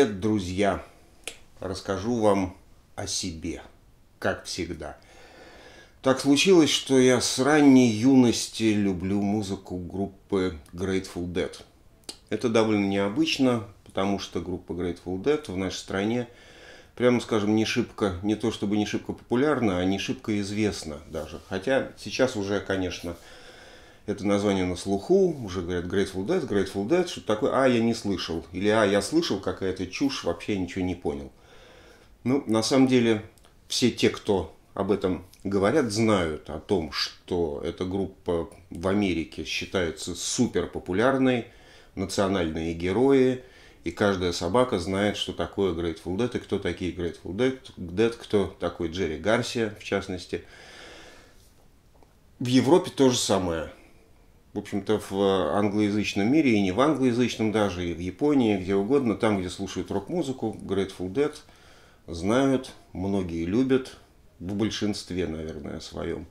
Привет, друзья! Расскажу вам о себе, как всегда. Так случилось, что я с ранней юности люблю музыку группы Grateful Dead. Это довольно необычно, потому что группа Grateful Dead в нашей стране, прямо скажем, не шибко, не то чтобы не шибко популярна, а не шибко известна даже. Хотя сейчас уже, конечно, это название на слуху, уже говорят Grateful Dead, Grateful Dead, что такое, а, я не слышал, или а, я слышал, какая-то чушь, вообще ничего не понял. Ну, на самом деле, все те, кто об этом говорят, знают о том, что эта группа в Америке считается супер популярной, национальные герои, и каждая собака знает, что такое Grateful Dead, и кто такие Grateful Dead, Dead кто такой Джерри Гарсия, в частности. В Европе то же самое – в общем-то, в англоязычном мире, и не в англоязычном даже, и в Японии, где угодно, там, где слушают рок-музыку, Grateful Dead, знают, многие любят, в большинстве, наверное, своем,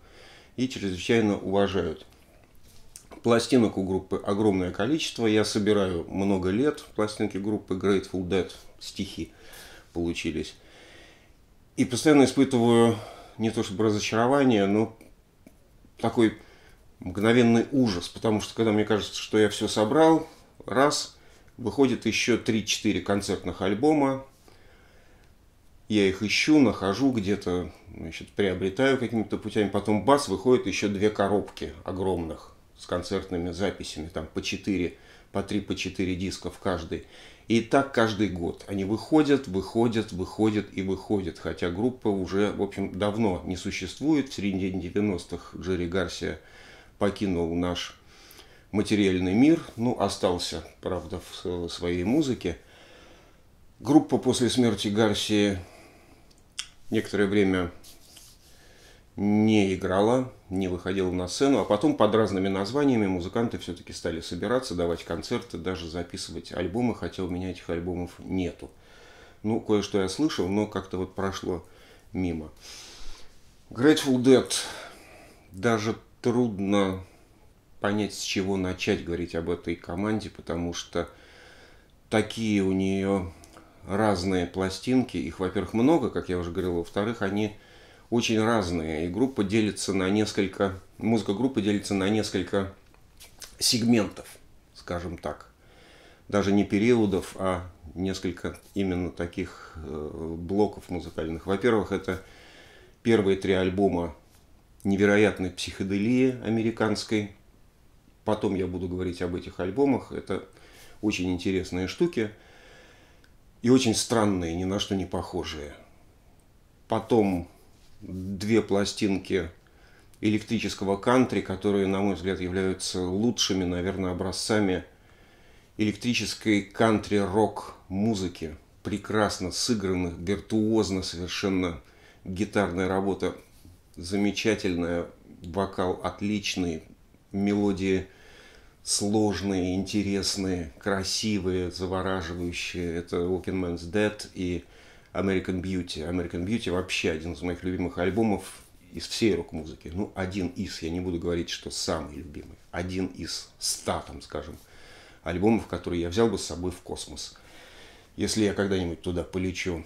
и чрезвычайно уважают. Пластинок у группы огромное количество, я собираю много лет, пластинки группы Grateful Dead, стихи получились. И постоянно испытываю не то чтобы разочарование, но такой мгновенный ужас, потому что когда мне кажется, что я все собрал, раз, выходит еще 3-4 концертных альбома, я их ищу, нахожу где-то, значит, приобретаю какими-то путями, потом бас, выходит еще две коробки огромных с концертными записями, там по 4, по 3, по 4 диска в каждой. И так каждый год. Они выходят, выходят, выходят и выходят. Хотя группа уже, в общем, давно не существует. В середине 90-х Джерри Гарсия покинул наш материальный мир, ну, остался, правда, в своей музыке. Группа после смерти Гарсии некоторое время не играла, не выходила на сцену, а потом под разными названиями музыканты все-таки стали собираться, давать концерты, даже записывать альбомы, хотя у меня этих альбомов нету. Ну, кое-что я слышал, но как-то вот прошло мимо. Grateful Dead даже трудно понять, с чего начать говорить об этой команде, потому что такие у нее разные пластинки. Их, во-первых, много, как я уже говорил, во-вторых, они очень разные. И группа делится на несколько, музыка группы делится на несколько сегментов, скажем так. Даже не периодов, а несколько именно таких э, блоков музыкальных. Во-первых, это первые три альбома невероятной психоделии американской. Потом я буду говорить об этих альбомах. Это очень интересные штуки и очень странные, ни на что не похожие. Потом две пластинки электрического кантри, которые, на мой взгляд, являются лучшими, наверное, образцами электрической кантри-рок музыки. Прекрасно сыгранных, виртуозно совершенно гитарная работа замечательная, вокал отличный, мелодии сложные, интересные, красивые, завораживающие. Это Walking Man's Dead и American Beauty. American Beauty вообще один из моих любимых альбомов из всей рок-музыки. Ну, один из, я не буду говорить, что самый любимый. Один из ста, там, скажем, альбомов, которые я взял бы с собой в космос. Если я когда-нибудь туда полечу.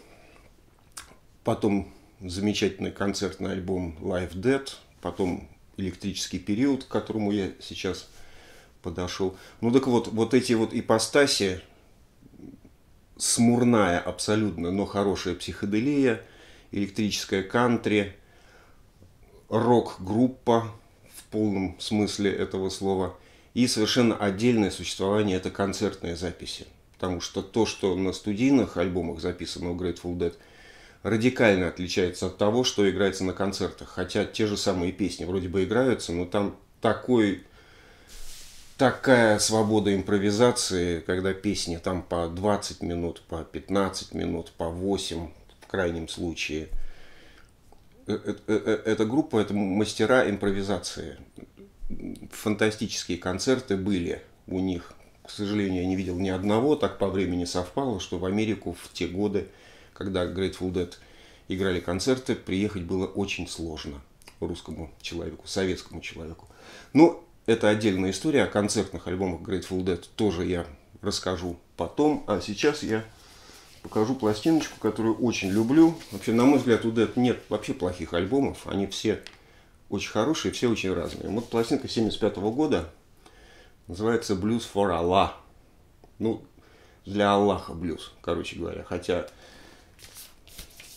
Потом замечательный концертный альбом Live Dead, потом электрический период, к которому я сейчас подошел. Ну так вот, вот эти вот ипостаси, смурная абсолютно, но хорошая психоделия, электрическая кантри, рок-группа в полном смысле этого слова и совершенно отдельное существование – это концертные записи. Потому что то, что на студийных альбомах записано у Grateful Dead – радикально отличается от того, что играется на концертах. Хотя те же самые песни вроде бы играются, но там такой такая свобода импровизации, когда песни там по 20 минут, по 15 минут, по 8 в крайнем случае. Э, э, э, эта группа, это мастера импровизации. Фантастические концерты были у них. К сожалению, я не видел ни одного, так по времени совпало, что в Америку в те годы когда Grateful Dead играли концерты, приехать было очень сложно русскому человеку, советскому человеку. Но это отдельная история. О концертных альбомах Grateful Dead тоже я расскажу потом. А сейчас я покажу пластиночку, которую очень люблю. Вообще, на мой взгляд, у Dead нет вообще плохих альбомов. Они все очень хорошие, все очень разные. Вот пластинка 75 года называется Blues for Allah. Ну, для Аллаха блюз, короче говоря. Хотя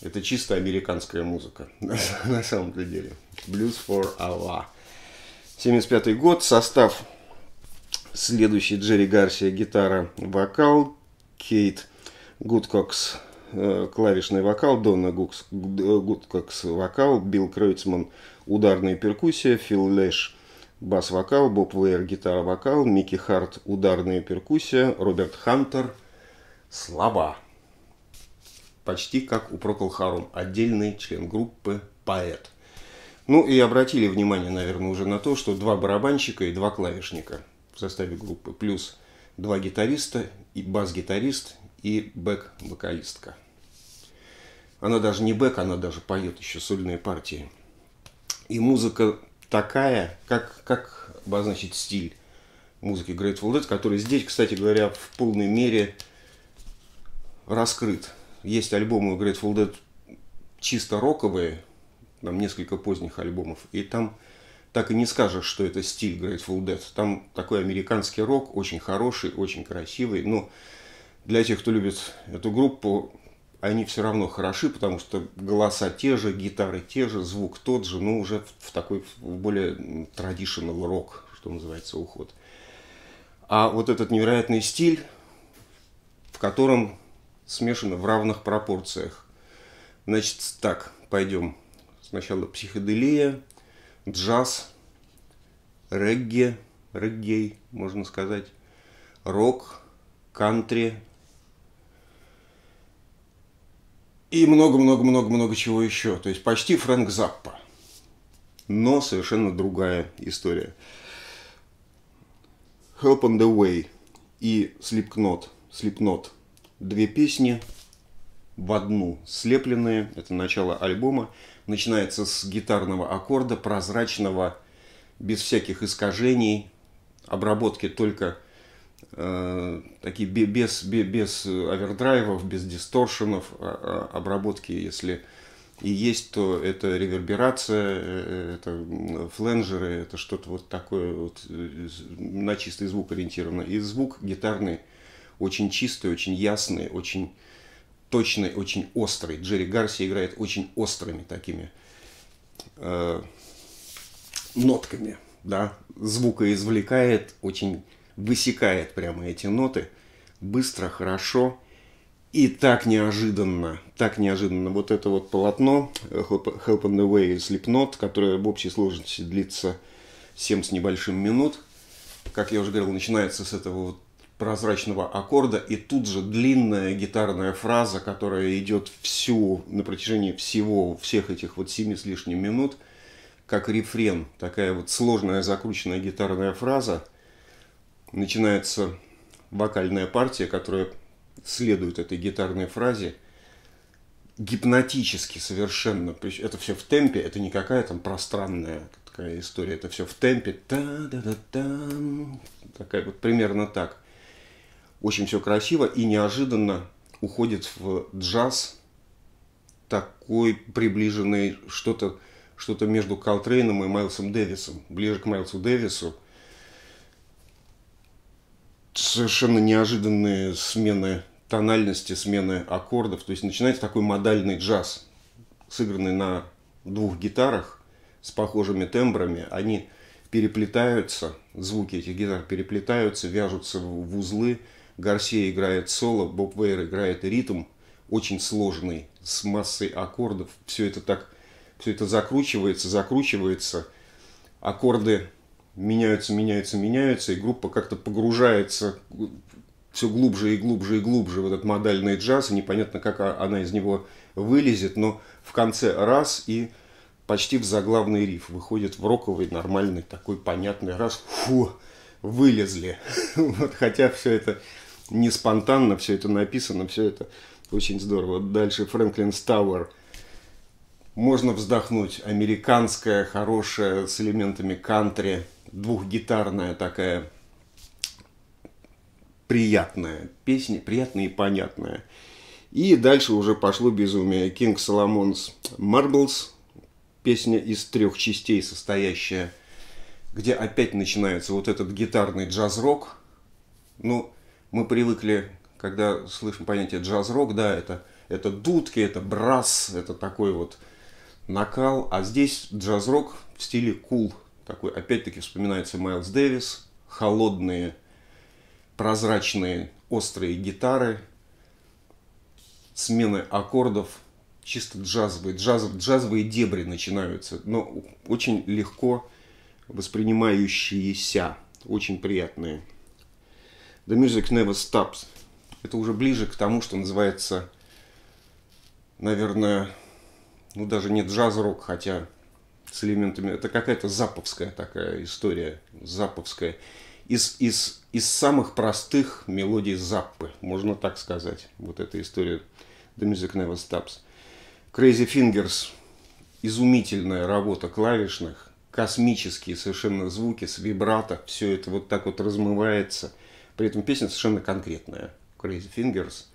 это чисто американская музыка, на самом деле. Blues for Allah. 75 год, состав следующий Джерри Гарсия, гитара, вокал, Кейт Гудкокс, э, клавишный вокал, Донна Гукс, э, Гудкокс, вокал, Билл Кройцман, ударная перкуссия, Фил Лэш, бас-вокал, Боб Уэйр, гитара-вокал, Микки Харт, ударная перкуссия, Роберт Хантер, слова почти как у Прокол Харум, отдельный член группы «Поэт». Ну и обратили внимание, наверное, уже на то, что два барабанщика и два клавишника в составе группы, плюс два гитариста и бас-гитарист и бэк-вокалистка. Она даже не бэк, она даже поет еще сольные партии. И музыка такая, как, как обозначить стиль музыки Grateful Dead, который здесь, кстати говоря, в полной мере раскрыт. Есть альбомы у Grateful Dead чисто роковые, там несколько поздних альбомов, и там так и не скажешь, что это стиль Grateful Dead. Там такой американский рок, очень хороший, очень красивый, но для тех, кто любит эту группу, они все равно хороши, потому что голоса те же, гитары те же, звук тот же, но уже в такой в более традиционный рок, что называется, уход. А вот этот невероятный стиль, в котором смешано в равных пропорциях. Значит, так, пойдем. Сначала психоделия, джаз, регги, реггей, можно сказать, рок, кантри и много-много-много-много чего еще. То есть почти Фрэнк Заппа, но совершенно другая история. Help on the Way и Slipknot. Slipknot – две песни в одну, слепленные. Это начало альбома. Начинается с гитарного аккорда, прозрачного, без всяких искажений, обработки только э, такие без, без, без овердрайвов, без дисторшенов, а, а, обработки, если и есть, то это реверберация, э, это фленджеры, это что-то вот такое вот э, на чистый звук ориентировано. И звук гитарный очень чистый, очень ясный, очень точный, очень острый. Джерри Гарси играет очень острыми такими э, нотками, да, извлекает, очень высекает прямо эти ноты, быстро, хорошо и так неожиданно, так неожиданно. Вот это вот полотно э, Help, Help on the Way Slipknot, которое в общей сложности длится 7 с небольшим минут, как я уже говорил, начинается с этого вот прозрачного аккорда и тут же длинная гитарная фраза, которая идет всю на протяжении всего всех этих вот семи с лишним минут, как рефрен, такая вот сложная закрученная гитарная фраза. Начинается вокальная партия, которая следует этой гитарной фразе гипнотически совершенно. Это все в темпе, это не какая там пространная такая история, это все в темпе. Та -да -да -там. Такая вот примерно так. Очень все красиво и неожиданно уходит в джаз такой приближенный что-то что-то между Колтрейном и Майлсом Дэвисом, ближе к Майлсу Дэвису. Совершенно неожиданные смены тональности, смены аккордов. То есть начинается такой модальный джаз, сыгранный на двух гитарах с похожими тембрами. Они переплетаются, звуки этих гитар переплетаются, вяжутся в узлы – Гарсия играет соло, Боб Вейер играет ритм, очень сложный, с массой аккордов. Все это так, все это закручивается, закручивается. Аккорды меняются, меняются, меняются, и группа как-то погружается все глубже и глубже и глубже в этот модальный джаз, и непонятно, как она из него вылезет, но в конце раз и почти в заглавный риф выходит в роковый, нормальный, такой понятный раз, фу, вылезли. Вот, хотя все это не спонтанно все это написано, все это очень здорово. Дальше Фрэнклин Тауэр. Можно вздохнуть. Американская, хорошая, с элементами кантри. Двухгитарная такая приятная песня, приятная и понятная. И дальше уже пошло безумие. King Solomon's Marbles, песня из трех частей состоящая, где опять начинается вот этот гитарный джаз-рок. Ну, мы привыкли, когда слышим понятие джаз-рок, да, это, это дудки, это брас, это такой вот накал. А здесь джаз-рок в стиле кул. Cool. Такой, опять-таки, вспоминается Майлз Дэвис. Холодные, прозрачные, острые гитары. Смены аккордов. Чисто джазовые, джаз, джазовые дебри начинаются. Но очень легко воспринимающиеся. Очень приятные. The Music Never Stops. Это уже ближе к тому, что называется, наверное, ну даже не джаз-рок, хотя с элементами. Это какая-то заповская такая история, заповская. Из, из, из самых простых мелодий заппы, можно так сказать. Вот эта история The Music Never Stops. Crazy Fingers – изумительная работа клавишных, космические совершенно звуки с вибрато, все это вот так вот размывается – при этом песня совершенно конкретная. Crazy Fingers.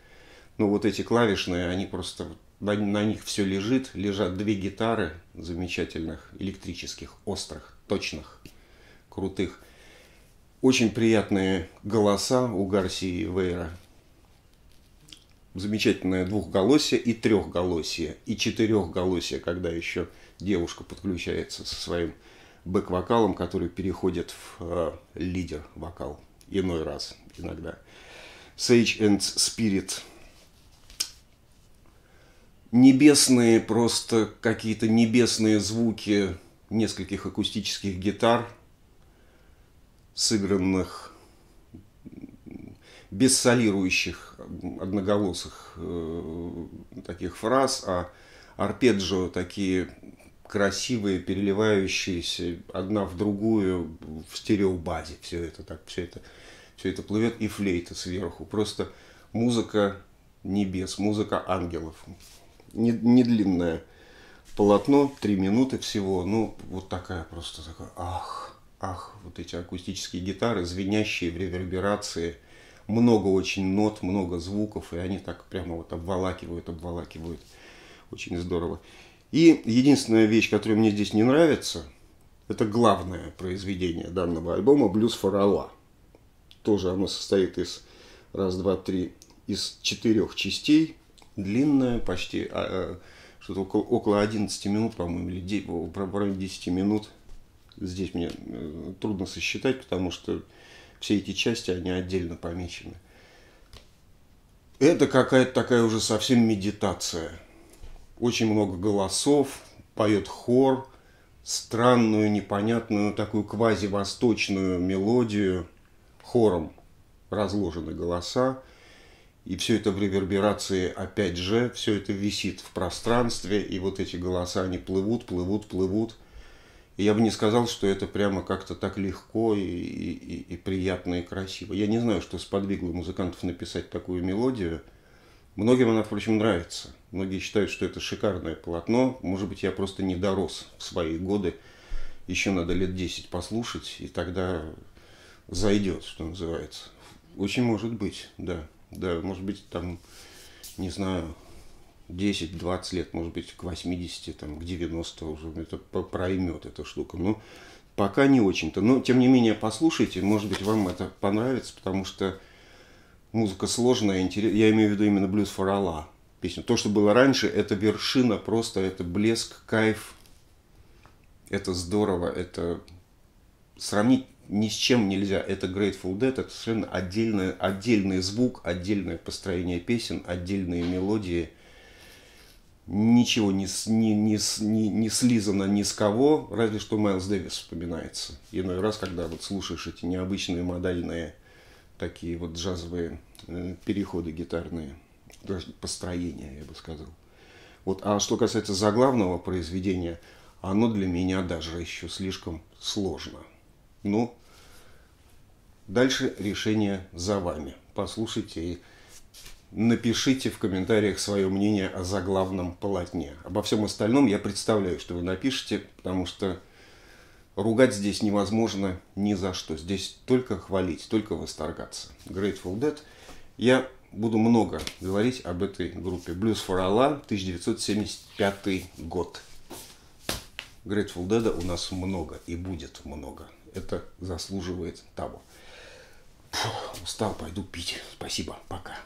Ну вот эти клавишные, они просто на, на них все лежит. Лежат две гитары замечательных, электрических, острых, точных, крутых. Очень приятные голоса у Гарсии Вейра. Замечательное двухголосие и трехголосие, и четырехголосие, когда еще девушка подключается со своим бэк-вокалом, который переходит в э, лидер-вокал иной раз иногда. Sage and Spirit. Небесные, просто какие-то небесные звуки нескольких акустических гитар, сыгранных без солирующих одноголосых э, таких фраз, а арпеджио такие красивые, переливающиеся одна в другую в стереобазе. Все это так, все это, все это плывет и флейта сверху. Просто музыка небес, музыка ангелов. Не, не длинное полотно, три минуты всего. Ну, вот такая просто такая, ах, ах, вот эти акустические гитары, звенящие в реверберации. Много очень нот, много звуков, и они так прямо вот обволакивают, обволакивают. Очень здорово. И единственная вещь, которая мне здесь не нравится, это главное произведение данного альбома «Блюз Фарала». Тоже оно состоит из раз, два, три, из четырех частей. Длинное, почти а, а, что-то около, около 11 минут, по-моему, или 10, в районе 10 минут. Здесь мне э, трудно сосчитать, потому что все эти части, они отдельно помечены. Это какая-то такая уже совсем медитация – очень много голосов, поет хор, странную, непонятную, такую квази-восточную мелодию хором разложены голоса. И все это в реверберации, опять же, все это висит в пространстве, и вот эти голоса, они плывут, плывут, плывут. И я бы не сказал, что это прямо как-то так легко и, и, и приятно и красиво. Я не знаю, что сподвигло музыкантов написать такую мелодию – Многим она, впрочем, нравится. Многие считают, что это шикарное полотно. Может быть, я просто не дорос в свои годы. Еще надо лет 10 послушать, и тогда зайдет, что называется. Очень может быть, да. Да, может быть, там, не знаю, 10-20 лет, может быть, к 80, там, к 90 уже это проймет эта штука. Но ну, пока не очень-то. Но, тем не менее, послушайте, может быть, вам это понравится, потому что музыка сложная, интересная. Я имею в виду именно блюз фарала песню. То, что было раньше, это вершина просто, это блеск, кайф. Это здорово, это сравнить ни с чем нельзя. Это Grateful Dead, это совершенно отдельный, отдельный звук, отдельное построение песен, отдельные мелодии. Ничего не, не, не, не, не слизано ни с кого, разве что Майлз Дэвис вспоминается. Иной раз, когда вот слушаешь эти необычные модальные такие вот джазовые э, переходы гитарные, даже построения, я бы сказал. Вот, а что касается заглавного произведения, оно для меня даже еще слишком сложно. Ну, дальше решение за вами. Послушайте и напишите в комментариях свое мнение о заглавном полотне. Обо всем остальном я представляю, что вы напишете, потому что Ругать здесь невозможно ни за что. Здесь только хвалить, только восторгаться. Grateful Dead. Я буду много говорить об этой группе. Blues for Allah, 1975 год. Grateful Dead у нас много и будет много. Это заслуживает того. Фух, устал, пойду пить. Спасибо, пока.